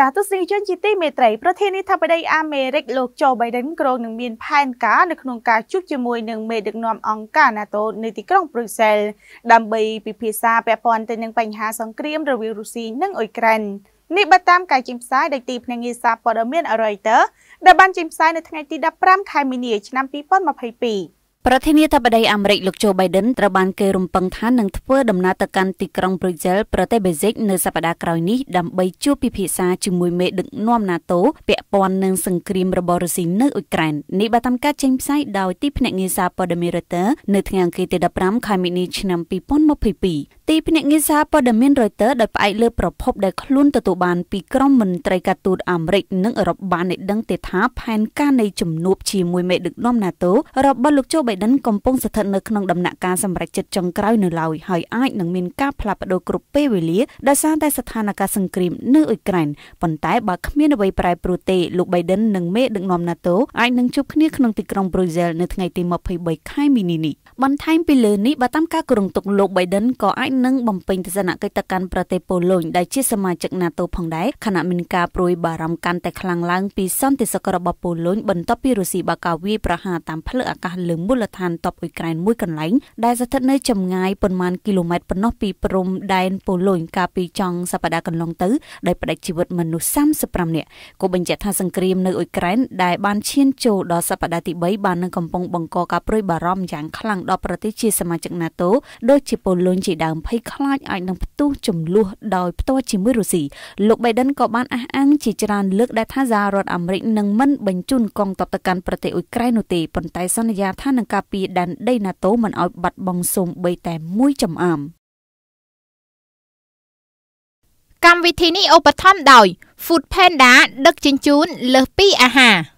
ចាស់ទស្សនិកជនជាទីមេត្រីប្រធានាធិបតីអាមេរិកលោកโจ Biden ក្រុងនឹងមានផែនការនៅក្នុងការជួបជាមួយនឹងមេដឹកនាំអង្គការ NATO នៅទីក្រុងប្រូសែលដើម្បីពិភាក្សាពាក់ព័ន្ធទៅនឹងបញ្ហាសង្គ្រាមរវាងរុស្ស៊ីនិងអ៊ុយក្រែននេះបើតាមការចេញផ្សាយដោយទីភ្នាក់ងារសារព័ត៌មាន Reuters ដែលបានចេញផ្សាយនៅថ្ងៃទី15ខែមីនាឆ្នាំ2022ប្រធានាធិបតីអាមេរិកលោកโจ Biden ត្រូវបានគេរំពឹងថានឹងធ្វើដំណើរទៅកាន់ទីក្រុងប្រ៊ុយសែលប្រទេសបេសិកនៅសប្តាហ៍ក្រោយនេះដើម្បីជួបពិភាក្សាជាមួយមេដឹកនាំ NATO ពាក់ព័ន្ធនឹងសង្គ្រាមរបស់រុស្ស៊ីនៅអ៊ុយក្រែននេះបើតាមការចេញផ្សាយដោយទីភ្នាក់ងារសារព័ត៌មាន Reuters នៅថ្ងៃអង្គារទី15ខែមីនាឆ្នាំ2022ទីភ្នាក់ងារសារព័ត៌មាន Reuters ដោយផ្អែកលើប្រភពដែលខ្លួនទទួលបានពីក្រមមន្ត្រីការទូតអាមេរិកនិងអឺរ៉ុបបានឲ្យដឹងទេថាផែនការនៃជំនួបជាមួយមេដឹកនាំ NATO របស់លោកโจ Biden កំពុងស្ថិតនៅក្នុងដំណាក់កាលសម្រេចចិត្តចុងក្រោយនៅឡើយហើយអាចនឹងមានការផ្លាស់ប្តូរគ្រប់ពេលវេលាដោយសារតែស្ថានភាពសង្គ្រាមនៅអ៊ុយក្រែនប៉ុន្តែបើគ្មានអ្វីប្រែប្រួលទេលោក Biden និងមេដឹកនាំ NATO អាចនឹងជួបគ្នាក្នុងទីក្រុង Brussels នៅថ្ងៃទី23ខែមីនានេះបន្ថែមពីលើនេះបើតាមការគ្រោងទុកលោក Biden ក៏អាចនិងបំពេញទស្សនកិច្ចទៅកាន់ប្រទេសប៉ូឡូញដែលជាសមាជិក NATO ផងដែរខណៈមានការព្រួយបារម្ភកាន់តែខ្លាំងឡើងពីសន្តិសុខរបស់ប៉ូឡូញបន្ទាប់ពីរុស្ស៊ីបើកវាយប្រហារតាមផ្លូវអាកាសលើមូលដ្ឋានតបអ៊ុយក្រែនមួយកន្លែងដែលស្ថិតនៅចម្ងាយប្រមាណគីឡូម៉ែត្រប៉ុណ្ណោះពីព្រំដែនប៉ូឡូញកាលពីចុងសប្តាហ៍កន្លងទៅដោយផ្តាច់ជីវិតមនុស្ស35នាក់ក៏បញ្ជាក់ថាសង្គ្រាមនៅអ៊ុយក្រែនដែលបានឈានចូលដល់សប្តាហ៍ទី3បាននឹងកំពុងបង្កការព្រួយបារម្ភយ៉ាងខ្លាំងដល់ប្រទេសជាសមាជិក NATO ដូចជាប៉ូឡូញជាដើមភ័យខ្លាចអាចនឹងផ្ទុះចំនួនដោយផ្ទាល់ជាមួយរុស្ស៊ីលោក Biden ក៏បានអះអាងជាច្រើនលើកដែលថាសហរដ្ឋអាមេរិកនឹងមិនបញ្ជូនកងទ័ពទៅកាន់ប្រទេសអ៊ុយក្រែននោះទេប៉ុន្តែសន្យាថានឹងការពារដែនដី NATO មិនឲ្យបាត់បង់សូម្បីតែមួយចំអមកម្មវិធីនេះឧបត្ថម្ភដោយ Food Panda ដឹកជញ្ជូនលើសពីអាហារ